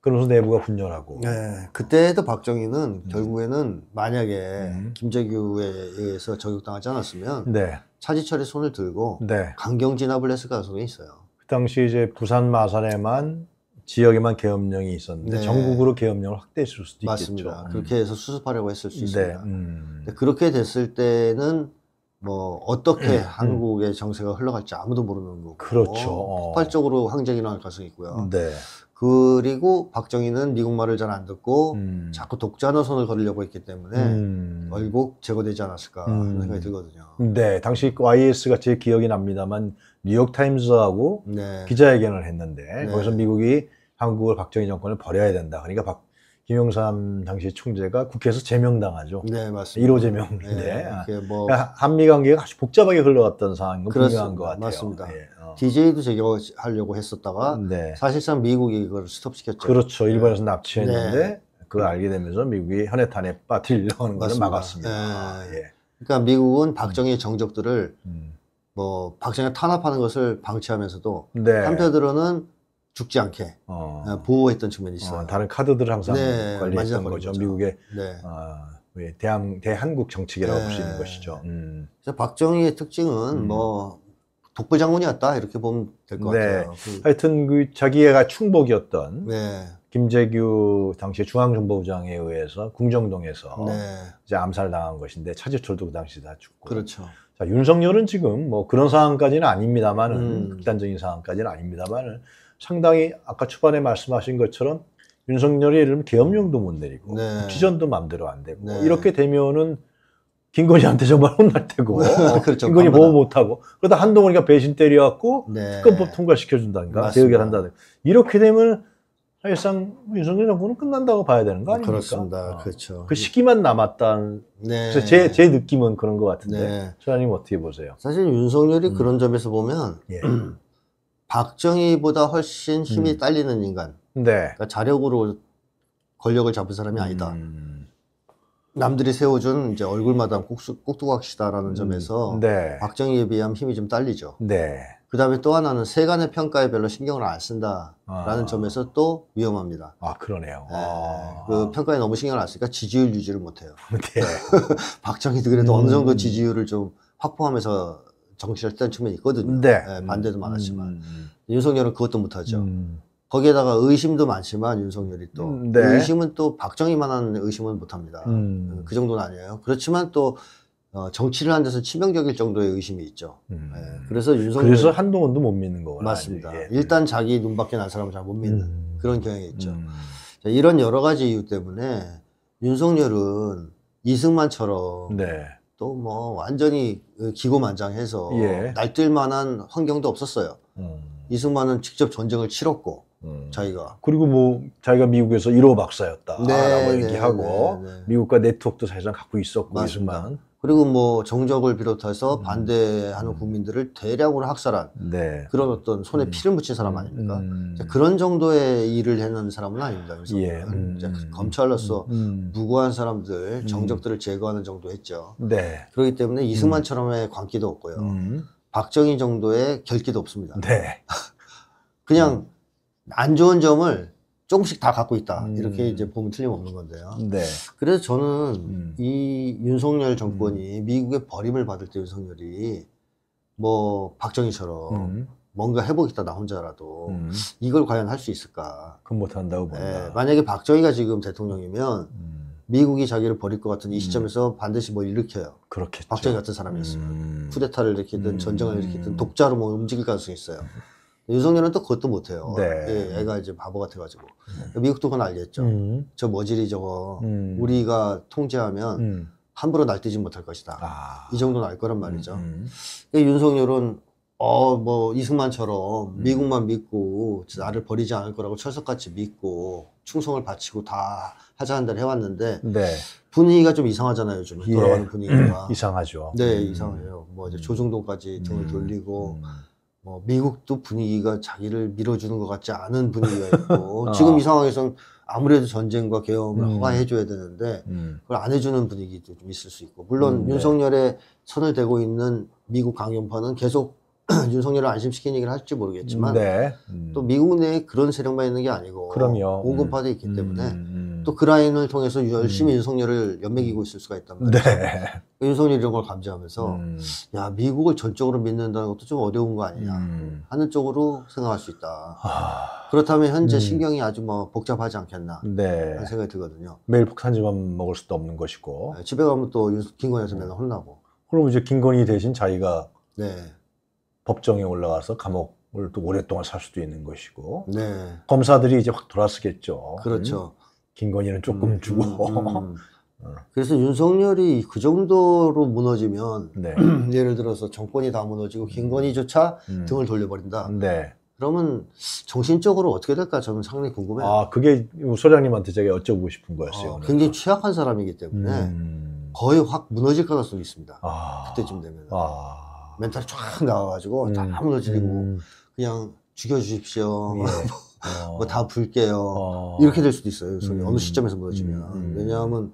그러면서 내부가 분열하고. 네. 그때도 박정희는 음. 결국에는 만약에 음. 김재규에 의해서 저격당하지 않았으면 네. 차지철이 손을 들고 네. 강경 진압을 했을 가능성이 있어요. 그 당시 이제 부산 마산에만 지역에만 계엄령이 있었는데 네. 전국으로 계엄령을 확대했을 수도 맞습니다. 있 음. 그렇게 해서 수습하려고 했을 수 네. 있습니다. 음. 그렇게 됐을 때는 뭐 어떻게 음. 한국의 정세가 흘러갈지 아무도 모르는 거고 그렇죠. 어. 폭발적으로 항쟁이 나어 가능성이 있고요. 네. 그리고 박정희는 미국말을 잘 안 듣고 음. 자꾸 독자 노선을 걸으려고 했기 때문에 음. 결국 제거되지 않았을까 하는 음. 생각이 들거든요. 네, 당시 YS가 제 기억이 납니다만 뉴욕타임즈하고 네. 기자회견을 했는데 네. 거기서 미국이 한국을 박정희 정권을 버려야 된다. 그러니까 박, 김영삼 당시 총재가 국회에서 제명당하죠. 네, 맞습니다. 1호 제명인데. 네, 뭐... 그러니까 한미 관계가 아주 복잡하게 흘러갔던 상황은 그렇습니다. 분명한 것 같아요. 맞습니다. 네, 어. DJ도 제거하려고 했었다가 네. 사실상 미국이 그걸 스톱시켰죠. 그렇죠. 네. 일본에서 납치했는데 네. 그걸 알게 되면서 미국이 현해탄에 빠뜨리려는 것을 막았습니다. 네. 아, 예. 그러니까 미국은 박정희 음. 정적들을 음. 뭐 박정희 가 탄압하는 것을 방치하면서도 한편으로는 죽지 않게 어. 어 보호했던 측면이 어, 있어요. 어, 다른 카드들을 항상 네, 관리했던 거죠. 거죠. 미국의 네. 어, 대한, 대한국 정치계라고 네. 볼수 있는 것이죠. 음. 그래서 박정희의 특징은 음. 뭐 독부 장군이었다 이렇게 보면 될것 네. 같아요. 그, 하여튼 그 자기가 충복이었던 네. 김재규 당시 중앙정보부장에 의해서 궁정동에서 네. 이제 암살당한 것인데 차지철도 그 당시 다 죽고. 그렇죠. 자 윤석열은 지금 뭐 그런 상황까지는 아닙니다만은 음. 극단적인 상황까지는 아닙니다만은. 상당히 아까 초반에 말씀하신 것처럼 윤석열이 예를 들면 계엄령도 못 내리고 네. 취전도 마음대로 안 되고 네. 이렇게 되면은 김건희한테 정말 혼날 테고 어, 그렇죠. 김건희 보호 못 하고 그러다 한동훈이가 배신 때려갖고 네. 특검법 통과시켜준다든가 재의을한다든가 이렇게 되면 사실상 윤석열 정부는 끝난다고 봐야 되는 거 아닙니까? 그렇습니다. 어. 그렇죠. 그 시기만 남았다는 네. 그래 제, 느낌은 그런 것 같은데 네. 소장님 어떻게 보세요? 사실 윤석열이 음. 그런 점에서 보면 예. 박정희보다 훨씬 힘이 음. 딸리는 인간. 네. 그러니까 자력으로 권력을 잡은 사람이 아니다. 음. 남들이 세워준 이제 얼굴마다 꼭두각시다라는 음. 점에서 네. 박정희에 비하면 힘이 좀 딸리죠. 네. 그 다음에 또 하나는 세간의 평가에 별로 신경을 안 쓴다라는 아. 점에서 또 위험합니다. 아, 그러네요. 네. 아. 그 평가에 너무 신경을 안 쓰니까 지지율 유지를 못해요. 네. 박정희도 그래도 음. 어느 정도 지지율을 좀 확보하면서 정치적인 측면이 있거든요. 네. 예, 반대도 음, 많았지만 음, 음. 윤석열은 그것도 못하죠. 거기에다가 의심도 많지만 윤석열이 또 음, 네. 의심은 또 박정희만한 의심은 못합니다. 음. 예, 그 정도는 아니에요. 그렇지만 또 어, 정치를 한 데서 치명적일 정도의 의심이 있죠. 음. 예, 그래서 윤석열 그래서 한동훈도 못 믿는 거구요 맞습니다. 예. 일단 자기 눈밖에 난 사람을 잘 못 믿는 그런 경향이 있죠. 자, 이런 여러 가지 이유 때문에 윤석열은 이승만처럼 네. 또뭐 완전히 그 기고만장해서 예. 날뛸 만한 환경도 없었어요. 음. 이승만은 직접 전쟁을 치렀고 음. 자기가 그리고 뭐 자기가 미국에서 1호 박사였다라고 네, 얘기하고 네, 네, 네, 미국과 네트워크도 사실상 갖고 있었고 맞습니다. 이승만 그리고 뭐 정적을 비롯해서 음. 반대하는 음. 국민들을 대량으로 학살한 네. 그런 어떤 손에 음. 피를 묻힌 사람 아닙니까? 음. 그런 정도의 일을 해낸 사람은 아닙니다. 그래서 예. 음. 검찰로서 음. 무고한 사람들, 정적들을 제거하는 정도 했죠. 네. 그렇기 때문에 이승만처럼의 광기도 없고요. 박정희 정도의 결기도 없습니다. 네. 그냥 안 좋은 점을 조금씩 다 갖고 있다. 음. 이렇게 이제 보면 틀림없는 건데요. 네. 그래서 저는 음. 이 윤석열 음. 정권이 음. 미국의 버림을 받을 때 윤석열이 뭐 박정희처럼 음. 뭔가 해보겠다 나 혼자라도 음. 이걸 과연 할 수 있을까? 그건 못한다고 뭐 예, 본다. 네. 만약에 박정희가 지금 대통령이면 미국이 자기를 버릴 것 같은 이 시점에서 반드시 뭐 일으켜요. 그렇겠죠. 박정희 같은 사람이 었으면 쿠데타를 일으키든 전쟁을 일으키든 독자로 뭐 움직일 가능성이 있어요. 윤석열은 또 그것도 못해요. 네. 예, 애가 이제 바보 같아가지고. 네. 미국도 그건 알겠죠. 음. 저머지리 저거, 음. 우리가 통제하면 음. 함부로 날뛰지 못할 것이다. 아. 이 정도는 알 거란 말이죠. 음, 음. 그러 그러니까 윤석열은, 어, 뭐, 이승만처럼 미국만 믿고 나를 버리지 않을 거라고 철석같이 믿고 충성을 바치고 다 하자는 대로 해왔는데. 네. 분위기가 좀 이상하잖아요, 요즘. 예. 돌아가는 분위기가. 이상하죠. 네, 이상해요. 뭐, 이제 조중동까지 등을 돌리고. 어, 미국도 분위기가 자기를 밀어주는 것 같지 않은 분위기가 있고 어. 지금 이 상황에서는 아무래도 전쟁과 계엄을 음. 허가해줘야 되는데 음. 그걸 안 해주는 분위기도 좀 있을 수 있고 물론 음, 네. 윤석열의 선을 대고 있는 미국 강경파는 계속 윤석열을 안심시키는 얘기를 할지 모르겠지만 음, 네. 또 음. 미국 내에 그런 세력만 있는 게 아니고 그럼요. 오급파도 음. 있기 때문에 또그 라인을 통해서 열심히 음. 윤석열을 연맥이고 있을 수가 있단 말이에요. 네. 윤석열 이런 걸 감지하면서 음. 야 미국을 전적으로 믿는다는 것도 좀 어려운 거 아니냐 음. 하는 쪽으로 생각할 수 있다. 아... 그렇다면 현재 음. 신경이 아주 뭐 복잡하지 않겠나 네. 하는 생각이 들거든요. 매일 폭탄지만 먹을 수도 없는 것이고 네, 집에 가면 또 김건희에서 맨날 음. 혼나고. 그럼 이제 김건희 대신 자기가 네. 법정에 올라가서 감옥 오또 오랫동안 살 수도 있는 것이고 네. 검사들이 이제 확 돌아서겠죠. 그렇죠. 음? 김건희는 조금 음, 주고. 음, 음. 어. 그래서 윤석열이 그 정도로 무너지면 네. 예를 들어서 정권이 다 무너지고 음. 김건희조차 음. 등을 돌려버린다. 네. 그러면 정신적으로 어떻게 될까 저는 상당히 궁금해요. 아 그게 소장님한테 제가 여쭤보고 싶은 거였어요. 어, 굉장히 취약한 사람이기 때문에 거의 확 무너질 가능성이 있습니다. 아, 그때쯤 되면 아. 멘탈이 쫙 나와가지고 다 무너지고 그냥 죽여주십시오. 예. 뭐. 어. 뭐다 불게요. 어. 이렇게 될 수도 있어요. 윤석 음. 어느 시점에서 무너지면 음. 음. 왜냐하면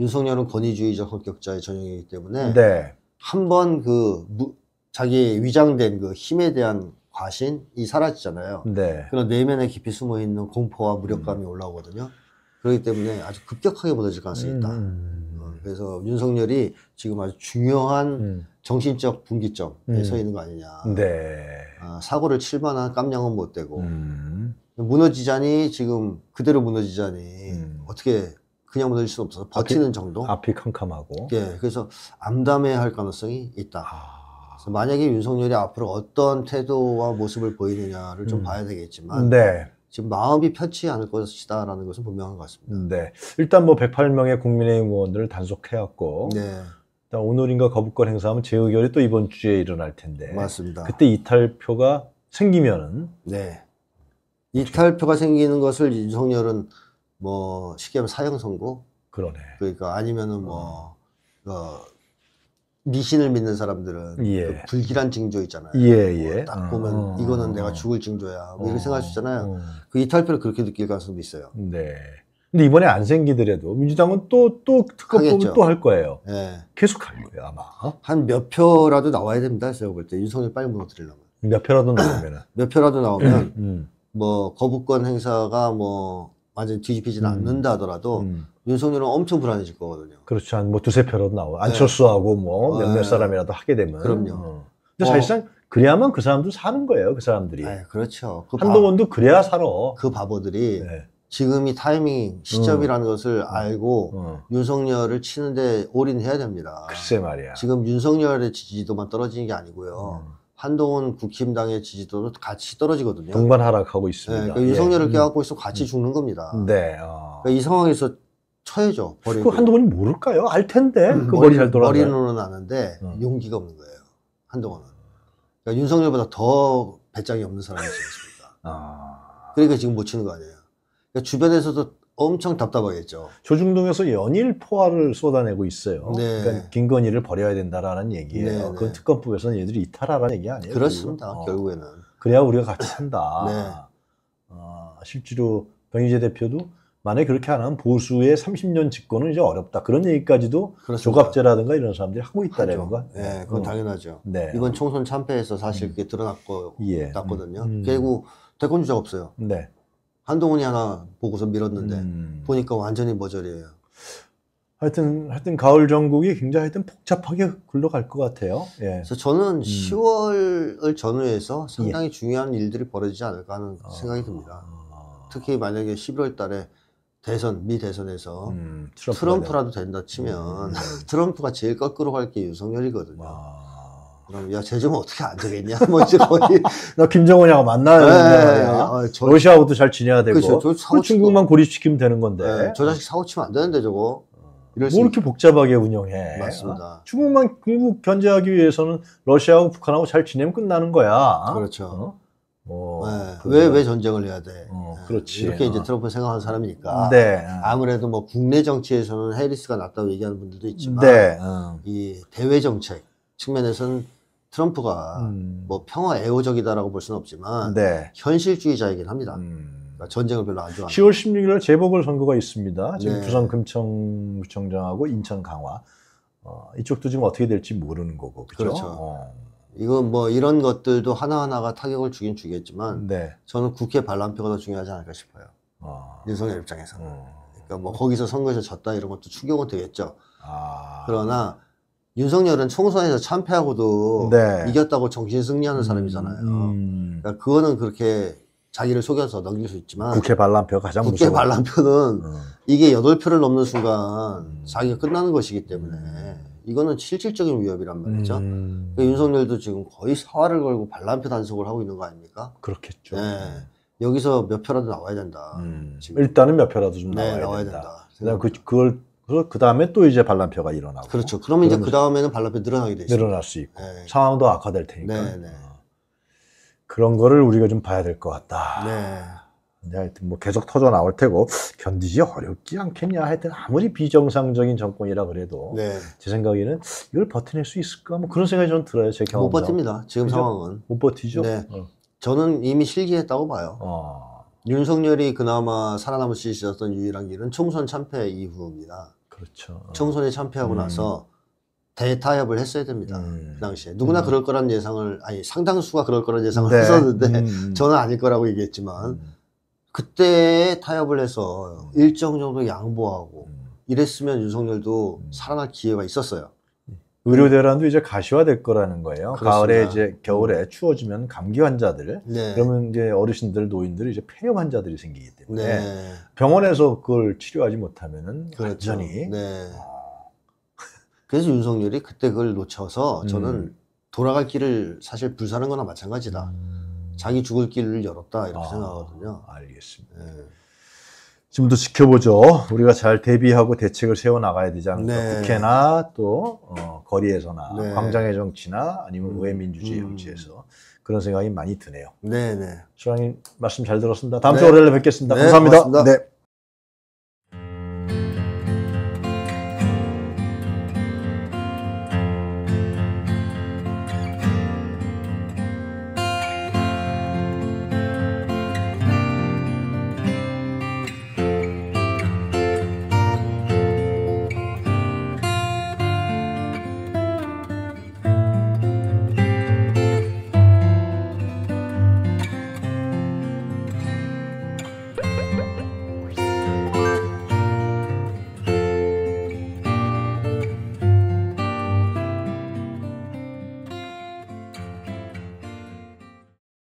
윤석열은 권위주의적 성격자의 전형이기 때문에 네. 한 번 그 무, 자기 위장된 그 힘에 대한 과신이 사라지잖아요. 네. 그런 내면에 깊이 숨어 있는 공포와 무력감이 음. 올라오거든요. 그렇기 때문에 아주 급격하게 무너질 가능성이 있다. 음. 음. 어, 그래서 윤석열이 지금 아주 중요한 음. 정신적 분기점에 음. 서 있는 거 아니냐. 네. 아, 사고를 칠 만한 깜냥은 못 되고 무너지자니 지금 그대로 무너지자니 음. 어떻게 그냥 무너질 수는 없어서 버티는 앞이, 정도. 앞이 캄캄하고. 예, 그래서 암담해할 가능성이 있다. 아... 그래서 만약에 윤석열이 앞으로 어떤 태도와 모습을 보이느냐를 좀 음. 봐야 되겠지만. 네. 지금 마음이 편치 않을 것이다라는 것은 분명한 것 같습니다. 음, 네. 일단 뭐 108명의 국민의힘 의원들을 단속해왔고. 네. 오늘인가 거부권 행사하면 재의결이 또 이번 주에 일어날 텐데. 맞습니다. 그때 이탈표가 생기면은. 네. 이탈표가 생기는 것을 윤석열은 뭐 쉽게 하면 사형 선고. 그러네. 그러니까 아니면은 뭐 어, 미신을 믿는 사람들은 그 예. 그 불길한 징조 있잖아요. 예, 뭐 예. 뭐딱 보면 어, 어 이거는 어. 내가 죽을 징조야. 뭐 이렇게 어, 생각할 수 있잖아요. 그 이탈표를 그렇게 느낄 가능성도 있어요. 네. 근데 이번에 안 생기더라도 민주당은 또 또 특검법을 또 할 거예요. 네. 예. 계속 할 거예요 아마. 어? 한몇 표라도 나와야 됩니다. 제가 볼 때 윤석열 빨리 무너뜨리려면. 몇 표라도 나오면. 몇 표라도 나오면 음, 음. 뭐 거부권 행사가 뭐 완전히 뒤집히진 음. 않는다 하더라도 음. 윤석열은 엄청 불안해질 거거든요. 그렇죠. 한뭐 두세 표라도 나와. 네. 안철수하고 뭐 몇몇 네. 사람이라도 하게 되면. 그럼요. 어. 근데 사실상 뭐 그래야만 그 사람들 사는 거예요. 그 사람들이. 네, 그렇죠. 그 한동훈도 바... 그래야 살아. 그 바보들이 네. 지금이 타이밍, 음. 시점이라는 음. 것을 알고 음. 윤석열을 치는데 올인해야 됩니다. 글쎄 말이야. 지금 윤석열의 지지도만 떨어지는 게 아니고요. 음. 한동훈 국힘당의 지지도도 같이 떨어지거든요. 동반 하락하고 있습니다. 네, 그러니까 윤석열을 예. 껴안고 있어 같이 음. 죽는 겁니다. 네. 어. 그러니까 이 상황에서 쳐야죠. 버리그 한동훈이 모를까요? 알 텐데. 음, 그 머리, 잘 돌아. 머리는 아는데 음. 용기가 없는 거예요. 한동훈은. 그러니까 윤석열보다 더 배짱이 없는 사람이지 않습니까? 아... 그러니까 지금 못 치는 거 아니에요. 그러니까 주변에서도 엄청 답답하겠죠. 조중동에서 연일 포화를 쏟아내고 있어요. 네. 그러니까 김건희를 버려야 된다라는 얘기예요. 네, 그건 네. 특검법에서는 얘들이 이탈하라는 얘기 아니에요. 그렇습니다. 어. 결국에는. 그래야 우리가 같이 산다. 어, 실제로 병희재 대표도 만약에 그렇게 안 하면 보수의 30년 집권은 이제 어렵다. 그런 얘기까지도 그렇습니다. 조갑제라든가 이런 사람들이 하고 있다라는 거. 네, 네, 그건 음. 당연하죠. 네. 이번 총선 참패에서 사실 음. 그게 드러났고, 예. 났거든요. 음. 결국 음. 대권 주자가 없어요. 네. 한동훈이 하나 보고서 밀었는데 음. 보니까 완전히 머저리예요. 하여튼 하여튼 가을 전국이 굉장히 하여튼 복잡하게 굴러갈 것 같아요. 예. 그래서 저는 음. 10월을 전후해서 상당히 예. 중요한 일들이 벌어지지 않을까 하는 아. 생각이 듭니다. 아. 특히 만약에 11월 달에 대선 미 대선에서 음, 트럼프 라도 된다 치면 음, 네. 트럼프가 제일 거꾸로 갈 게 유성열이거든요. 아. 그럼 야, 쟤좀 어떻게 안 되겠냐? 뭐 이제 거의 나 김정은이하고 만나야 네, 네. 아, 저, 러시아하고도 잘 지내야 되고. 그렇죠. 저 중국만 고립시키면 되는 건데. 네, 저 자식 사고 치면 안 되는데 저거. 어. 뭐 이렇게 복잡하게 운영해. 맞습니다. 어? 중국만 결국 견제하기 위해서는 러시아하고 북한하고 잘 지내면 끝나는 거야. 그렇죠. 어? 왜왜 뭐 네. 그 전쟁을 해야 돼? 어, 그렇지. 이렇게 이제 어. 트럼프 생각하는 사람이니까. 네. 아무래도 뭐 국내 정치에서는 해리스가 낫다고 얘기하는 분들도 있지만, 네. 이 대외 정책 측면에서는 트럼프가 음. 뭐 평화 애호적이다라고 볼 수는 없지만 네. 현실주의자이긴 합니다. 음. 그러니까 전쟁을 별로 안 좋아합니다. 10월 16일 재보궐 선거가 있습니다. 지금 네. 부산 금천구청장하고 인천 강화 어, 이쪽도 지금 어떻게 될지 모르는 거고 그렇죠. 그렇죠. 어. 이건 뭐 이런 것들도 하나하나가 타격을 주긴 주겠지만 네. 저는 국회 반란표가 더 중요하지 않을까 싶어요. 어. 윤석열 입장에서는. 어. 그러니까 뭐 거기서 선거에서 졌다 이런 것도 충격은 되겠죠. 아. 그러나 윤석열은 총선에서 참패하고도 네. 이겼다고 정신 승리하는 음, 사람이잖아요. 음. 그러니까 그거는 그렇게 자기를 속여서 넘길 수 있지만 국회 반란표 가장 무서워. 반란표는 음. 이게 여덟 표를 넘는 순간 음. 자기가 끝나는 것이기 때문에 이거는 실질적인 위협이란 말이죠. 음. 그러니까 윤석열도 지금 거의 사활을 걸고 반란표 단속을 하고 있는 거 아닙니까? 그렇겠죠. 네. 여기서 몇 표라도 나와야 된다. 음. 일단은 몇 표라도 좀 네, 나와야, 나와야 된다. 된다. 그, 그걸 그리고그 다음에 또 이제 반란표가 일어나고. 그렇죠. 그러면 이제 그 다음에는 반란표 늘어나게 되죠. 늘어날 수 있고 네. 상황도 악화될 테니까. 네, 네. 어. 그런 거를 우리가 좀 봐야 될 것 같다. 네. 근데 하여튼 뭐 계속 터져 나올 테고 견디기 어렵지 않겠냐 하여튼 아무리 비정상적인 정권이라 그래도 네. 제 생각에는 이걸 버텨낼 수 있을까 뭐 그런 생각이 좀 들어요 제 경험 못 버팁니다 지금 그죠? 상황은 못 버티죠 네. 어. 저는 이미 실기했다고 봐요 어. 윤석열이 그나마 살아남을 수 있었던 유일한 길은 총선 참패 이후입니다. 그렇죠. 어. 총선에 참패하고 음. 나서 대타협을 했어야 됩니다. 음. 그 당시에 누구나 음. 그럴 거란 예상을 아니 상당수가 그럴 거란 예상을 네. 했었는데 음, 음. 저는 아닐 거라고 얘기했지만 음. 그때 타협을 해서 일정 정도 양보하고 이랬으면 윤석열도 살아날 기회가 있었어요. 의료 대란도 이제 가시화될 거라는 거예요. 그렇습니다. 가을에 이제 음. 겨울에 추워지면 감기 환자들, 네. 그러면 이제 어르신들, 노인들 이제 폐렴 환자들이 생기기 때문에 네. 병원에서 그걸 치료하지 못하면은 그렇죠. 완전히. 네. 아. 그래서 윤석열이 그때 그걸 놓쳐서 음. 저는 음. 돌아갈 길을 사실 불사는 거나 마찬가지다. 음. 자기 죽을 길을 열었다 이렇게 아, 생각하거든요. 알겠습니다. 네. 지금도 지켜보죠. 우리가 잘 대비하고 대책을 세워 나가야 되지 않을까. 네. 국회나 또 어, 거리에서나 네. 광장의 정치나 아니면 음. 회민주주의 음. 정치에서 그런 생각이 많이 드네요. 네네. 소장님 네. 말씀 잘 들었습니다. 다음 네. 주 월요일에 뵙겠습니다. 네, 감사합니다. 고맙습니다. 네.